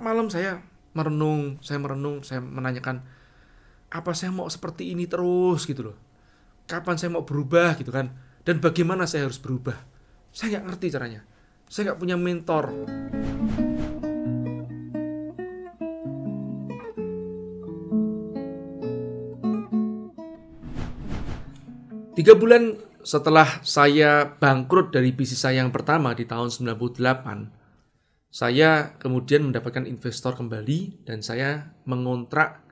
Setiap malam saya merenung, saya merenung, saya menanyakan apa saya mau seperti ini terus gitu loh. Kapan saya mau berubah gitu kan? Dan bagaimana saya harus berubah? Saya nggak ngerti caranya. Saya nggak punya mentor. Tiga bulan setelah saya bangkrut dari bisnis saya yang pertama di tahun 98, saya kemudian mendapatkan investor kembali dan saya mengontrak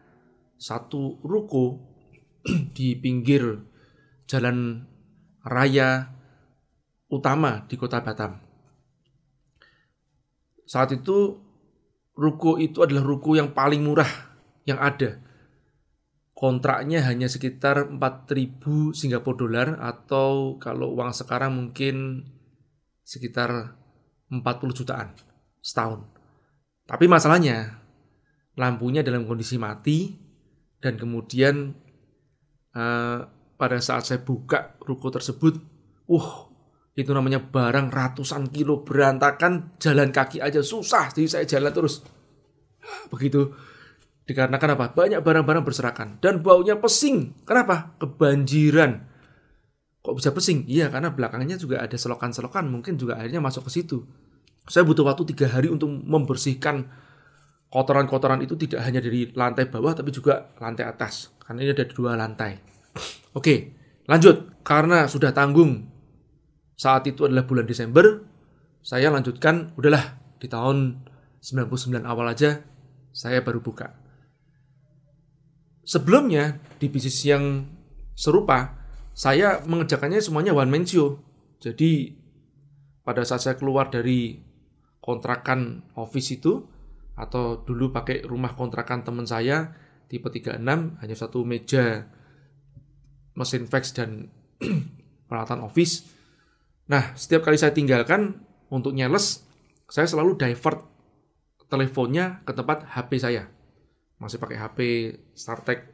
satu ruko di pinggir jalan raya utama di kota Batam. Saat itu ruko itu adalah ruko yang paling murah yang ada. Kontraknya hanya sekitar 4.000 Singapura dolar atau kalau uang sekarang mungkin sekitar 40 jutaan setahun. Tapi masalahnya lampunya dalam kondisi mati dan kemudian uh, pada saat saya buka ruko tersebut, uh itu namanya barang ratusan kilo berantakan, jalan kaki aja susah, jadi saya jalan terus. Begitu dikarenakan apa? Banyak barang-barang berserakan dan baunya pesing. Kenapa? Kebanjiran. Kok bisa pesing? Iya, karena belakangnya juga ada selokan-selokan, mungkin juga akhirnya masuk ke situ saya butuh waktu tiga hari untuk membersihkan kotoran-kotoran itu tidak hanya dari lantai bawah tapi juga lantai atas karena ini ada dua lantai. Oke, lanjut karena sudah tanggung saat itu adalah bulan Desember, saya lanjutkan udahlah di tahun 99 awal aja saya baru buka. Sebelumnya di bisnis yang serupa saya mengerjakannya semuanya one man show. Jadi pada saat saya keluar dari kontrakan office itu atau dulu pakai rumah kontrakan teman saya tipe 36 hanya satu meja mesin fax dan peralatan office. Nah, setiap kali saya tinggalkan untuk nyeles, saya selalu divert teleponnya ke tempat HP saya. Masih pakai HP StarTech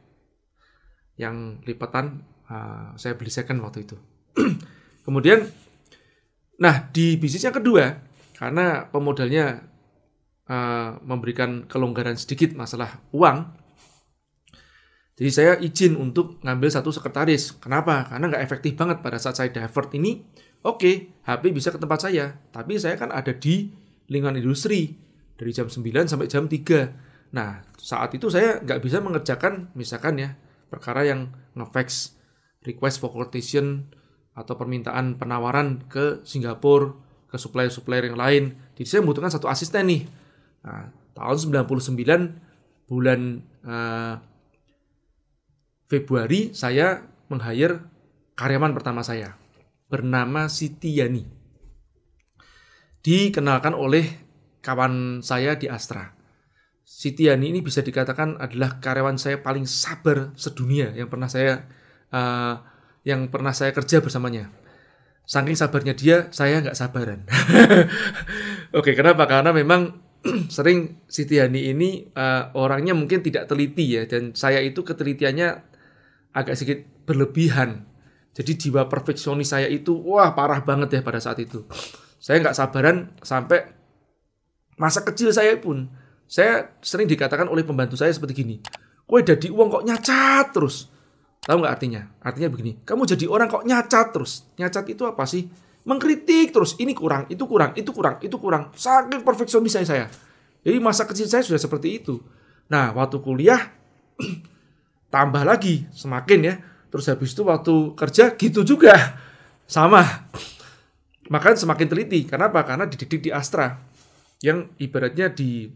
yang lipatan uh, ah, saya beli second waktu itu. Kemudian nah di bisnis yang kedua karena pemodalnya uh, memberikan kelonggaran sedikit masalah uang. Jadi saya izin untuk ngambil satu sekretaris. Kenapa? Karena nggak efektif banget pada saat saya divert ini. Oke, okay, HP bisa ke tempat saya, tapi saya kan ada di lingkungan industri dari jam 9 sampai jam 3. Nah, saat itu saya nggak bisa mengerjakan misalkan ya perkara yang ngefax request for quotation atau permintaan penawaran ke Singapura ke supplier-supplier yang lain. Jadi saya membutuhkan satu asisten nih. Nah, tahun 99 bulan uh, Februari saya meng karyawan pertama saya bernama Siti Yani. Dikenalkan oleh kawan saya di Astra. Siti Yani ini bisa dikatakan adalah karyawan saya paling sabar sedunia yang pernah saya uh, yang pernah saya kerja bersamanya saking sabarnya dia saya nggak sabaran oke kenapa karena memang sering Siti Hani ini uh, orangnya mungkin tidak teliti ya dan saya itu ketelitiannya agak sedikit berlebihan jadi jiwa perfeksionis saya itu wah parah banget ya pada saat itu saya nggak sabaran sampai masa kecil saya pun saya sering dikatakan oleh pembantu saya seperti gini kue jadi uang kok nyacat terus Tahu nggak artinya? Artinya begini, kamu jadi orang kok nyacat terus. Nyacat itu apa sih? Mengkritik terus, ini kurang, itu kurang, itu kurang, itu kurang. Saking perfeksionisnya saya. Jadi masa kecil saya sudah seperti itu. Nah, waktu kuliah tambah lagi semakin ya. Terus habis itu waktu kerja gitu juga. Sama. Maka semakin teliti. Kenapa? Karena dididik di Astra yang ibaratnya di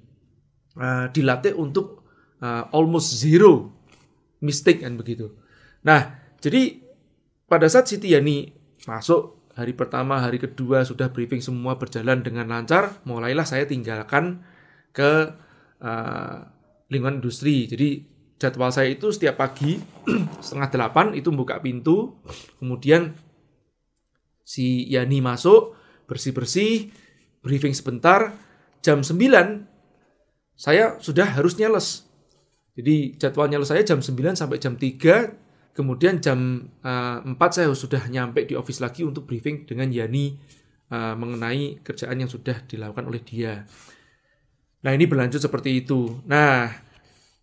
uh, dilatih untuk uh, almost zero mistake kan begitu. Nah, jadi pada saat Siti Yani masuk hari pertama, hari kedua sudah briefing semua berjalan dengan lancar, mulailah saya tinggalkan ke uh, lingkungan industri. Jadi jadwal saya itu setiap pagi setengah delapan itu buka pintu, kemudian si Yani masuk, bersih-bersih, briefing sebentar, jam 9 saya sudah harus nyeles. Jadi jadwal nyeles saya jam 9 sampai jam 3 Kemudian jam uh, eh, 4 saya sudah nyampe di office lagi untuk briefing dengan Yani uh, mengenai kerjaan yang sudah dilakukan oleh dia. Nah, ini berlanjut seperti itu. Nah,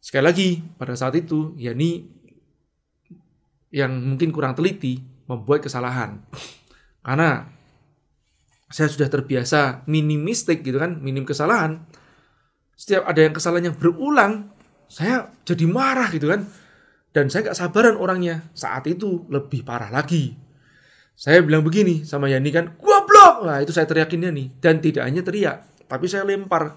sekali lagi pada saat itu Yani yang mungkin kurang teliti membuat kesalahan. Karena saya sudah terbiasa minim mistake gitu kan, minim kesalahan. Setiap ada yang kesalahan yang berulang, saya jadi marah gitu kan dan saya gak sabaran orangnya. Saat itu lebih parah lagi. Saya bilang begini sama Yani kan, gua goblok! Nah itu saya teriakinnya nih Dan tidak hanya teriak, tapi saya lempar.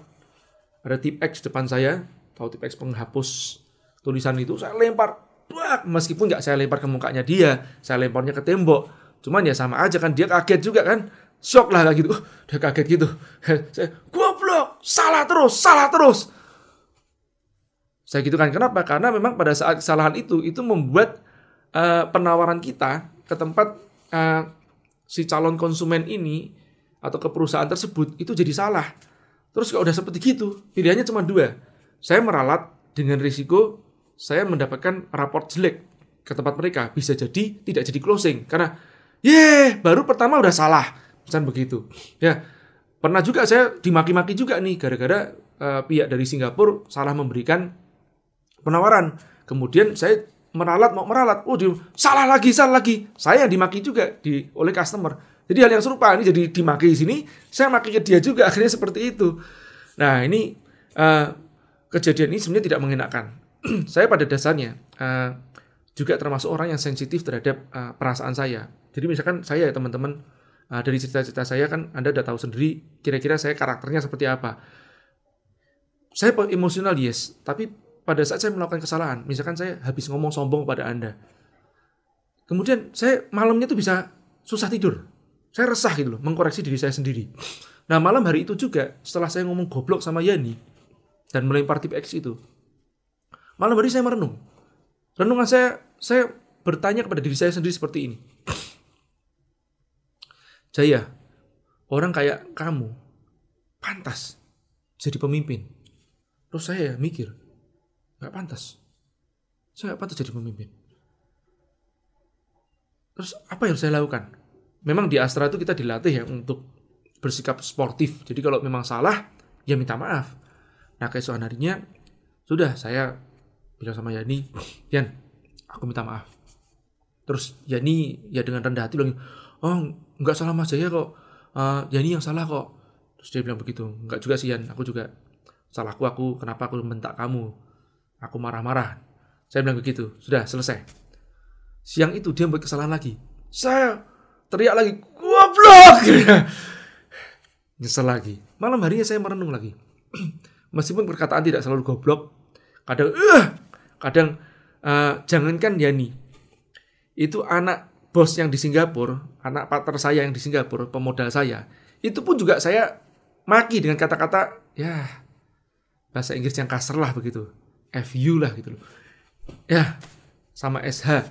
Ada tip X depan saya, tahu tip X penghapus tulisan itu, saya lempar. Bak! Meskipun gak saya lempar ke mukanya dia, saya lemparnya ke tembok. Cuman ya sama aja kan, dia kaget juga kan. Shock lah kayak gitu. Uh, dia kaget gitu. saya, gua goblok! Salah terus, salah terus! Saya gitu kan kenapa? Karena memang pada saat kesalahan itu itu membuat uh, penawaran kita ke tempat uh, si calon konsumen ini atau ke perusahaan tersebut itu jadi salah. Terus kalau udah seperti gitu, pilihannya cuma dua. Saya meralat dengan risiko saya mendapatkan raport jelek ke tempat mereka. Bisa jadi tidak jadi closing karena ye baru pertama udah salah. Pesan begitu. Ya, pernah juga saya dimaki-maki juga nih gara-gara uh, pihak dari Singapura salah memberikan penawaran. Kemudian saya meralat mau meralat, oh di, salah lagi salah lagi, saya yang dimaki juga di oleh customer. Jadi hal yang serupa ini jadi dimaki di sini, saya maki ke dia juga akhirnya seperti itu. Nah ini uh, kejadian ini sebenarnya tidak mengenakan. saya pada dasarnya uh, juga termasuk orang yang sensitif terhadap uh, perasaan saya. Jadi misalkan saya ya teman-teman uh, dari cerita-cerita saya kan Anda udah tahu sendiri kira-kira saya karakternya seperti apa. Saya emosional yes, tapi pada saat saya melakukan kesalahan, misalkan saya habis ngomong sombong pada Anda, kemudian saya malamnya itu bisa susah tidur. Saya resah gitu loh, mengkoreksi diri saya sendiri. Nah malam hari itu juga, setelah saya ngomong goblok sama Yani, dan melempar tip X itu, malam hari saya merenung. Renungan saya, saya bertanya kepada diri saya sendiri seperti ini. Jaya, orang kayak kamu pantas jadi pemimpin. Terus saya mikir, nggak pantas saya nggak pantas jadi pemimpin terus apa yang saya lakukan memang di Astra itu kita dilatih ya untuk bersikap sportif jadi kalau memang salah ya minta maaf nah keesokan harinya sudah saya bilang sama Yani Yan aku minta maaf terus Yani ya dengan rendah hati bilang oh nggak salah mas saya kok uh, Yani yang salah kok terus dia bilang begitu nggak juga sih Yan aku juga salahku aku kenapa aku mentak kamu Aku marah-marah. Saya bilang begitu. Sudah, selesai. Siang itu dia buat kesalahan lagi. Saya teriak lagi, goblok! Nyesel lagi. Malam harinya saya merenung lagi. Meskipun perkataan tidak selalu goblok, kadang, uh, kadang uh, jangankan Yani, itu anak bos yang di Singapura, anak partner saya yang di Singapura, pemodal saya, itu pun juga saya maki dengan kata-kata, ya bahasa Inggris yang kasar lah begitu. FU lah gitu loh. Ya, sama SH.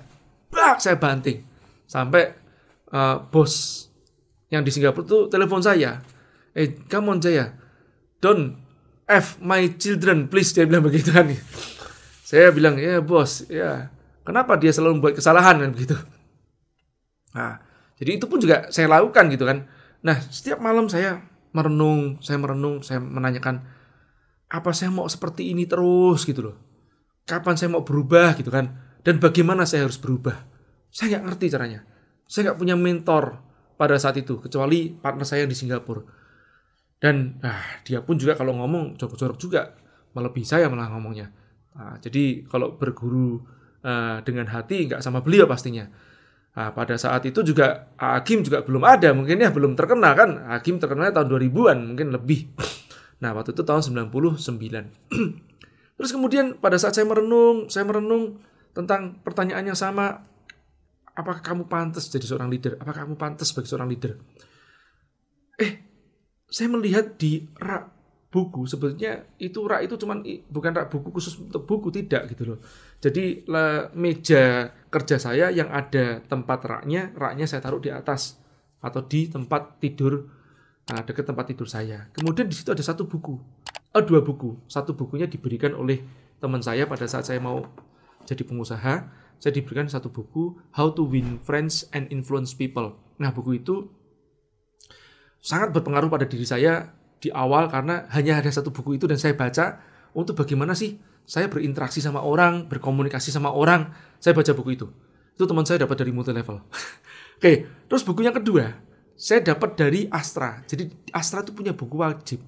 Bak, saya banting. Sampai uh, bos yang di Singapura tuh telepon saya. Eh, come on Jaya. Don't F my children, please. Dia bilang begitu kan. saya bilang, ya yeah, bos, ya. Yeah. Kenapa dia selalu membuat kesalahan kan begitu. Nah, jadi itu pun juga saya lakukan gitu kan. Nah, setiap malam saya merenung, saya merenung, saya menanyakan, apa saya mau seperti ini terus gitu loh. Kapan saya mau berubah gitu kan. Dan bagaimana saya harus berubah. Saya nggak ngerti caranya. Saya nggak punya mentor pada saat itu. Kecuali partner saya yang di Singapura. Dan ah, dia pun juga kalau ngomong jorok-jorok juga. malah bisa ya malah ngomongnya. Nah, jadi kalau berguru uh, dengan hati nggak sama beliau pastinya. Nah, pada saat itu juga Hakim juga belum ada. Mungkin ya belum terkenal kan. Hakim terkenalnya tahun 2000-an mungkin lebih. Nah, waktu itu tahun 99. Terus kemudian pada saat saya merenung, saya merenung tentang pertanyaan yang sama, apakah kamu pantas jadi seorang leader? Apakah kamu pantas sebagai seorang leader? Eh, saya melihat di rak buku sebetulnya itu rak itu cuman bukan rak buku khusus untuk buku tidak gitu loh. Jadi le, meja kerja saya yang ada tempat raknya, raknya saya taruh di atas atau di tempat tidur uh, dekat tempat tidur saya. Kemudian di situ ada satu buku, eh, dua buku. Satu bukunya diberikan oleh teman saya pada saat saya mau jadi pengusaha. Saya diberikan satu buku How to Win Friends and Influence People. Nah buku itu sangat berpengaruh pada diri saya di awal karena hanya ada satu buku itu dan saya baca untuk bagaimana sih saya berinteraksi sama orang, berkomunikasi sama orang. Saya baca buku itu. Itu teman saya dapat dari multi level. Oke, terus bukunya kedua saya dapat dari Astra. Jadi Astra itu punya buku wajib.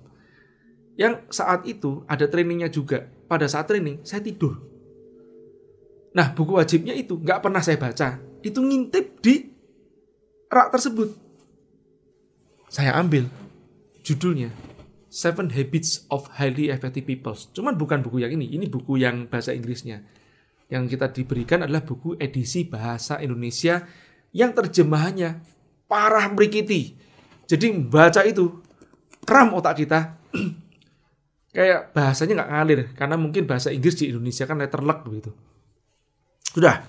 Yang saat itu ada trainingnya juga. Pada saat training saya tidur. Nah buku wajibnya itu nggak pernah saya baca. Itu ngintip di rak tersebut. Saya ambil judulnya Seven Habits of Highly Effective People. Cuman bukan buku yang ini. Ini buku yang bahasa Inggrisnya. Yang kita diberikan adalah buku edisi bahasa Indonesia yang terjemahannya parah merikiti. Jadi baca itu kram otak kita. Kayak bahasanya nggak ngalir karena mungkin bahasa Inggris di Indonesia kan letter luck begitu. Sudah.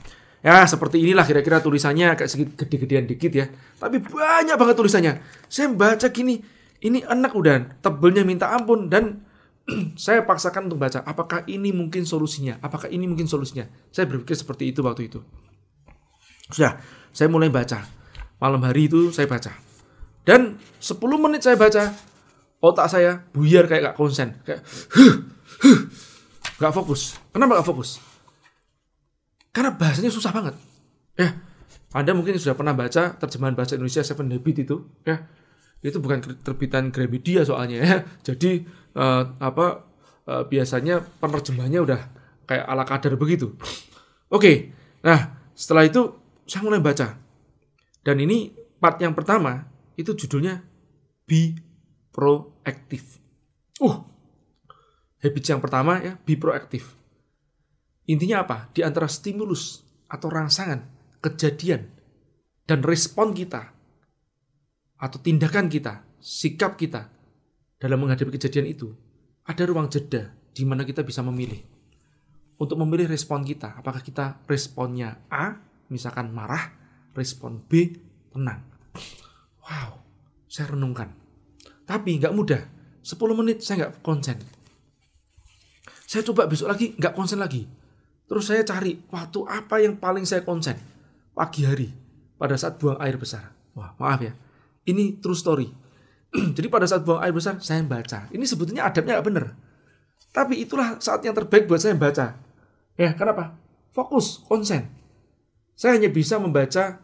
Ya, seperti inilah kira-kira tulisannya kayak sedikit gede-gedean dikit ya. Tapi banyak banget tulisannya. Saya baca gini, ini enak udah tebelnya minta ampun dan saya paksakan untuk baca apakah ini mungkin solusinya apakah ini mungkin solusinya saya berpikir seperti itu waktu itu sudah saya mulai baca malam hari itu saya baca. Dan 10 menit saya baca, otak saya buyar kayak gak konsen. Kayak, huh, huh, gak fokus. Kenapa gak fokus? Karena bahasanya susah banget. Ya, Anda mungkin sudah pernah baca terjemahan bahasa Indonesia Seven Habits itu. Ya, itu bukan terbitan Gramedia soalnya ya. Jadi, uh, apa uh, biasanya penerjemahnya udah kayak ala kadar begitu. Oke, okay, nah setelah itu saya mulai baca dan ini part yang pertama itu judulnya Be Proactive. Uh, habit yang pertama ya, be proactive. Intinya apa? Di antara stimulus atau rangsangan, kejadian, dan respon kita, atau tindakan kita, sikap kita dalam menghadapi kejadian itu, ada ruang jeda di mana kita bisa memilih. Untuk memilih respon kita, apakah kita responnya A, misalkan marah, respon B tenang. Wow, saya renungkan. Tapi nggak mudah. 10 menit saya nggak konsen. Saya coba besok lagi nggak konsen lagi. Terus saya cari waktu apa yang paling saya konsen pagi hari pada saat buang air besar. Wah maaf ya, ini true story. Jadi pada saat buang air besar saya baca. Ini sebetulnya adabnya nggak bener. Tapi itulah saat yang terbaik buat saya baca. Ya kenapa? Fokus, konsen. Saya hanya bisa membaca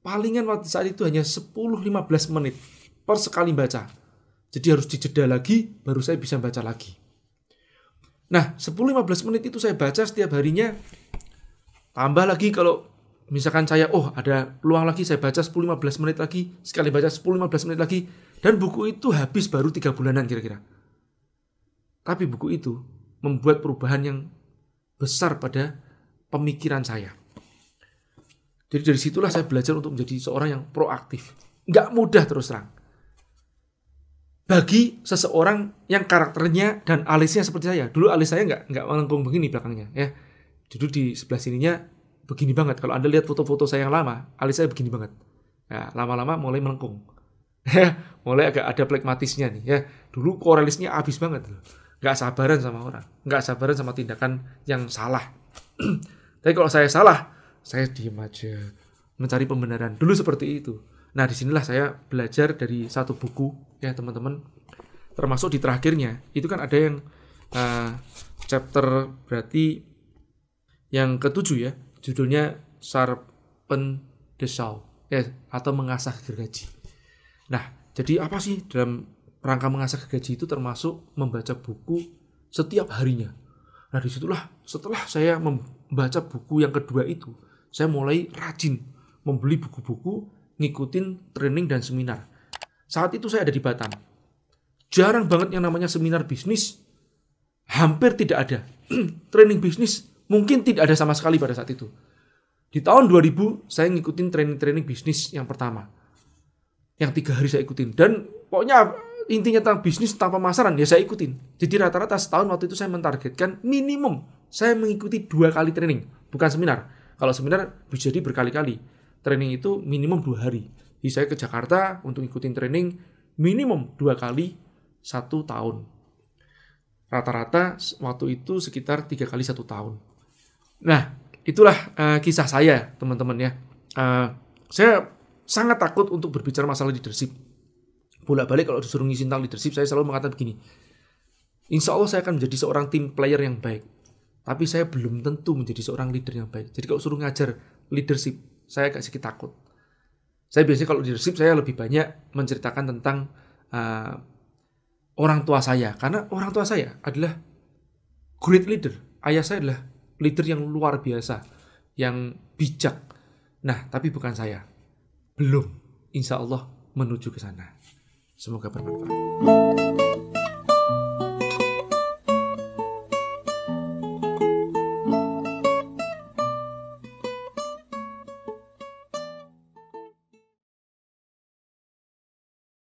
palingan waktu saat itu hanya 10-15 menit per sekali baca. Jadi harus dijeda lagi, baru saya bisa baca lagi. Nah, 10-15 menit itu saya baca setiap harinya. Tambah lagi kalau misalkan saya, oh ada peluang lagi, saya baca 10-15 menit lagi, sekali baca 10-15 menit lagi. Dan buku itu habis baru tiga bulanan kira-kira. Tapi buku itu membuat perubahan yang besar pada pemikiran saya. Jadi dari situlah saya belajar untuk menjadi seorang yang proaktif. Nggak mudah terus terang. Bagi seseorang yang karakternya dan alisnya seperti saya. Dulu alis saya nggak, nggak melengkung begini belakangnya. ya. Dulu di sebelah sininya begini banget. Kalau Anda lihat foto-foto saya yang lama, alis saya begini banget. Nah, lama-lama mulai melengkung. Ya, mulai agak ada plekmatisnya nih ya. Dulu korelisnya habis banget loh. Nggak sabaran sama orang, nggak sabaran sama tindakan yang salah. Tapi kalau saya salah, saya diem aja mencari pembenaran dulu seperti itu nah disinilah saya belajar dari satu buku ya teman-teman termasuk di terakhirnya itu kan ada yang uh, chapter berarti yang ketujuh ya judulnya sharpen the ya, atau mengasah gergaji nah jadi apa sih dalam rangka mengasah gergaji itu termasuk membaca buku setiap harinya nah disitulah setelah saya membaca buku yang kedua itu saya mulai rajin membeli buku-buku, ngikutin training dan seminar. Saat itu saya ada di Batam. Jarang banget yang namanya seminar bisnis, hampir tidak ada. training bisnis mungkin tidak ada sama sekali pada saat itu. Di tahun 2000, saya ngikutin training-training bisnis yang pertama. Yang tiga hari saya ikutin. Dan pokoknya intinya tentang bisnis, tanpa pemasaran, ya saya ikutin. Jadi rata-rata setahun waktu itu saya mentargetkan minimum saya mengikuti dua kali training, bukan seminar kalau seminar bisa jadi berkali-kali. Training itu minimum dua hari. Jadi saya ke Jakarta untuk ikutin training minimum dua kali satu tahun. Rata-rata waktu itu sekitar tiga kali satu tahun. Nah, itulah uh, kisah saya, teman-teman ya. Uh, saya sangat takut untuk berbicara masalah leadership. Bolak-balik kalau disuruh ngisi tentang leadership, saya selalu mengatakan begini. Insya Allah saya akan menjadi seorang tim player yang baik tapi saya belum tentu menjadi seorang leader yang baik. Jadi kalau suruh ngajar leadership, saya agak sedikit takut. Saya biasanya kalau leadership saya lebih banyak menceritakan tentang uh, orang tua saya karena orang tua saya adalah great leader. Ayah saya adalah leader yang luar biasa, yang bijak. Nah, tapi bukan saya. Belum. Insya Allah menuju ke sana. Semoga bermanfaat.